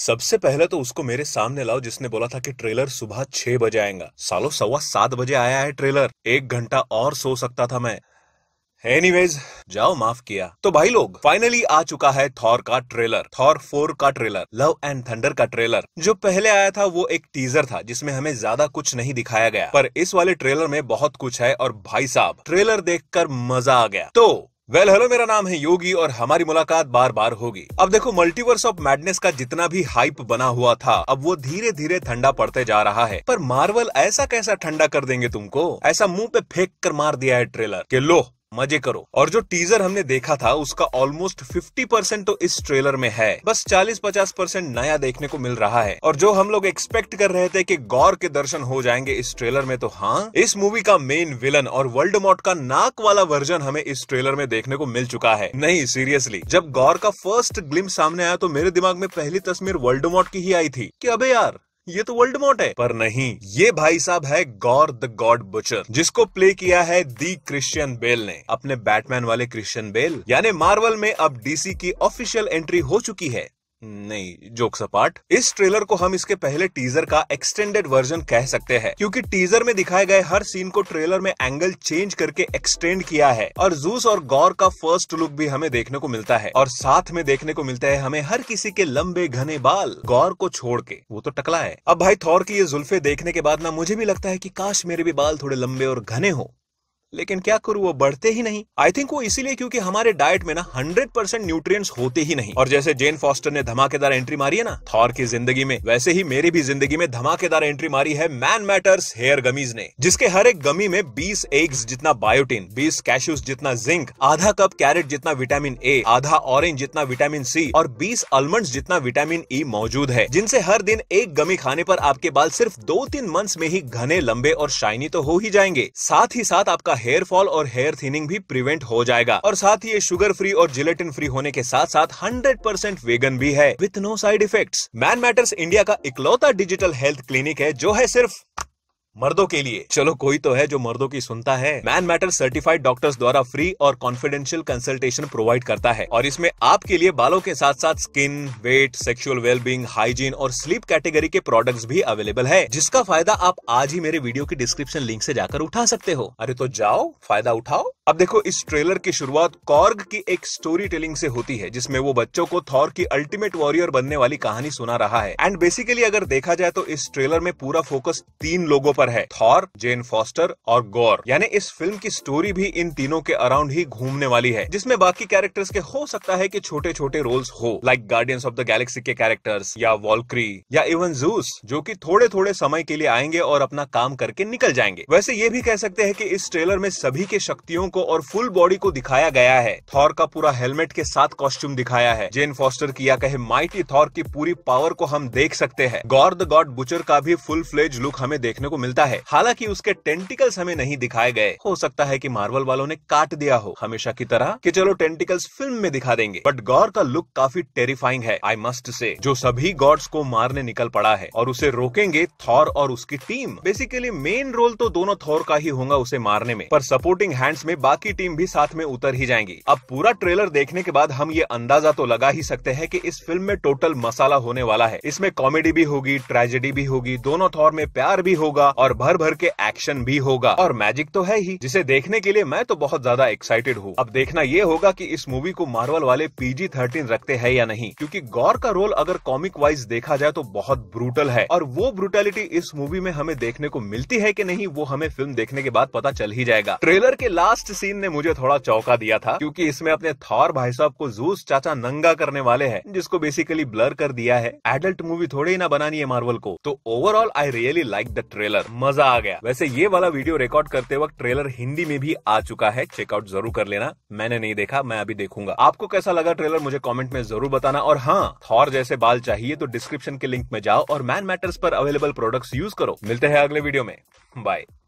सबसे पहले तो उसको मेरे सामने लाओ जिसने बोला था कि ट्रेलर सुबह छह बजे आएगा सालो सवा सात बजे आया है ट्रेलर एक घंटा और सो सकता था मैं एनीवेज जाओ माफ किया तो भाई लोग फाइनली आ चुका है थॉर का ट्रेलर थॉर फोर का ट्रेलर लव एंड थंडर का ट्रेलर जो पहले आया था वो एक टीजर था जिसमें हमें ज्यादा कुछ नहीं दिखाया गया पर इस वाले ट्रेलर में बहुत कुछ है और भाई साहब ट्रेलर देखकर मजा आ गया तो वेल well, हेलो मेरा नाम है योगी और हमारी मुलाकात बार बार होगी अब देखो मल्टीवर्स ऑफ मैडनेस का जितना भी हाइप बना हुआ था अब वो धीरे धीरे ठंडा पड़ते जा रहा है पर मार्वल ऐसा कैसा ठंडा कर देंगे तुमको ऐसा मुंह पे फेंक कर मार दिया है ट्रेलर के लो मजे करो और जो टीजर हमने देखा था उसका ऑलमोस्ट 50 परसेंट तो इस ट्रेलर में है बस 40-50 परसेंट नया देखने को मिल रहा है और जो हम लोग एक्सपेक्ट कर रहे थे कि गौर के दर्शन हो जाएंगे इस ट्रेलर में तो हाँ इस मूवी का मेन विलन और वर्ल्ड मॉट का नाक वाला वर्जन हमें इस ट्रेलर में देखने को मिल चुका है नहीं सीरियसली जब गौर का फर्स्ट ग्लिम सामने आया तो मेरे दिमाग में पहली तस्वीर वर्ल्ड मॉट की ही आई थी की अबे यार ये तो वर्ल्ड मोट है पर नहीं ये भाई साहब है गौर द गॉड बुचर जिसको प्ले किया है दी क्रिश्चियन बेल ने अपने बैटमैन वाले क्रिश्चियन बेल यानी मार्वल में अब डीसी की ऑफिशियल एंट्री हो चुकी है नहीं जोक्स अपार्ट इस ट्रेलर को हम इसके पहले टीजर का एक्सटेंडेड वर्जन कह सकते हैं क्योंकि टीजर में दिखाए गए हर सीन को ट्रेलर में एंगल चेंज करके एक्सटेंड किया है और जूस और गौर का फर्स्ट लुक भी हमें देखने को मिलता है और साथ में देखने को मिलता है हमें हर किसी के लंबे घने बाल गौर को छोड़ के वो तो टकला है अब भाई थौर की ये जुल्फे देखने के बाद ना मुझे भी लगता है की काश मेरे भी बाल थोड़े लंबे और घने हो लेकिन क्या करूँ वो बढ़ते ही नहीं आई थिंक वो इसीलिए क्योंकि हमारे डाइट में ना हंड्रेड परसेंट न्यूट्रिय होते ही नहीं और जैसे जेन फॉस्टर ने धमाकेदार एंट्री मारी है ना थॉर की जिंदगी में वैसे ही मेरी भी जिंदगी में धमाकेदार एंट्री मारी है मैन मैटर्स हेयर गमीज ने जिसके हर एक गमी में बीस एग्स जितना बायोटिन बीस कैश्यूज जितना जिंक आधा कप कैरेट जितना विटामिन ए आधा ऑरेंज जितना विटामिन सी और बीस आलमंड जितना विटामिन ई e मौजूद है जिनसे हर दिन एक गमी खाने पर आपके बाल सिर्फ दो तीन मंथ में ही घने लंबे और शाइनी तो हो ही जाएंगे साथ ही साथ आपका हेयर फॉल और हेयर थिनिंग भी प्रिवेंट हो जाएगा और साथ ही ये शुगर फ्री और जिलेटिन फ्री होने के साथ साथ 100% वेगन भी है with no side effect Man Matters India का इकलौता डिजिटल हेल्थ क्लिनिक है जो है सिर्फ मर्दों के लिए चलो कोई तो है जो मर्दों की सुनता है मैन मैटर सर्टिफाइड डॉक्टर्स द्वारा फ्री और कॉन्फिडेंशियल कंसल्टेशन प्रोवाइड करता है और इसमें आपके लिए बालों के साथ साथ skin weight sexual wellbeing hygiene और स्लीप कैटेगरी के प्रोडक्ट्स भी अवेलेबल है जिसका फायदा आप आज ही मेरे वीडियो की डिस्क्रिप्शन लिंक से जाकर उठा सकते हो अरे तो जाओ फायदा उठाओ अब देखो इस ट्रेलर की शुरुआत कॉर्ग की एक स्टोरी टेलिंग से होती है जिसमें वो बच्चों को थॉर की अल्टीमेट वॉरियर बनने वाली कहानी सुना रहा है एंड बेसिकली अगर देखा जाए तो इस ट्रेलर में पूरा फोकस तीन लोगों पर है थॉर जेन फॉस्टर और गौर यानी इस फिल्म की स्टोरी भी इन तीनों के अराउंड ही घूमने वाली है जिसमें बाकी कैरेक्टर्स के हो सकता है की छोटे छोटे रोल्स हो like guardians of the galaxy के कैरेक्टर्स या वॉलक्री या इवन जूस जो की थोड़े थोड़े समय के लिए आएंगे और अपना काम करके निकल जाएंगे वैसे ये भी कह सकते हैं की इस ट्रेलर में सभी के शक्तियों को और फुल बॉडी को दिखाया गया है थॉर का पूरा हेलमेट के साथ कॉस्ट्यूम दिखाया है जेन फॉस्टर किया कहे माइटी थॉर की पूरी पावर को हम देख सकते हैं गॉड द गॉड बुचर का भी फुल फ्लेज लुक हमें देखने को मिलता है हालांकि उसके टेंटिकल्स हमें नहीं दिखाए गए हो सकता है की मार्वल वालों ने काट दिया हो हमेशा की तरह की चलो टेंटिकल्स फिल्म में दिखा देंगे बट गौर का लुक काफी टेरिफाइंग है आई मस्ट से जो सभी गॉड्स को मारने निकल पड़ा है और उसे रोकेंगे थॉर और उसकी टीम बेसिकली मेन रोल तो दोनों थॉर का ही होगा उसे मारने में पर सपोर्टिंग हैंड्स में बाकी टीम भी साथ में उतर ही जाएंगी अब पूरा ट्रेलर देखने के बाद हम ये अंदाजा तो लगा ही सकते हैं कि इस फिल्म में टोटल मसाला होने वाला है इसमें कॉमेडी भी होगी ट्रेजेडी भी होगी दोनों थौर में प्यार भी होगा और भर भर के एक्शन भी होगा और मैजिक तो है ही जिसे देखने के लिए मैं तो बहुत ज्यादा एक्साइटेड हूँ अब देखना ये होगा की इस मूवी को मार्वल वाले पीजी थर्टीन रखते है या नहीं क्यूँकी गौर का रोल अगर कॉमिक वाइज देखा जाए तो बहुत ब्रूटल है और वो ब्रूटेलिटी इस मूवी में हमें देखने को मिलती है की नहीं वो हमें फिल्म देखने के बाद पता चल ही जाएगा ट्रेलर के लास्ट सीन ने मुझे थोड़ा चौंका दिया था क्योंकि इसमें अपने थॉर भाई साहब को जूस चाचा नंगा करने वाले हैं जिसको बेसिकली ब्लर कर दिया है एडल्ट मूवी थोड़ी ना बनानी है मार्वल को तो overall I really like the trailer मजा आ गया वैसे ये वाला वीडियो रिकॉर्ड करते वक्त ट्रेलर हिंदी में भी आ चुका है चेकआउट जरूर कर लेना मैंने नहीं देखा मैं अभी देखूंगा आपको कैसा लगा ट्रेलर मुझे कॉमेंट में जरूर बताना और हाँ थॉर जैसे बाल चाहिए तो डिस्क्रिप्शन के लिंक में जाओ और मैन मैटर्स पर अवेलेबल प्रोडक्ट्स यूज करो मिलते हैं अगले वीडियो में बाय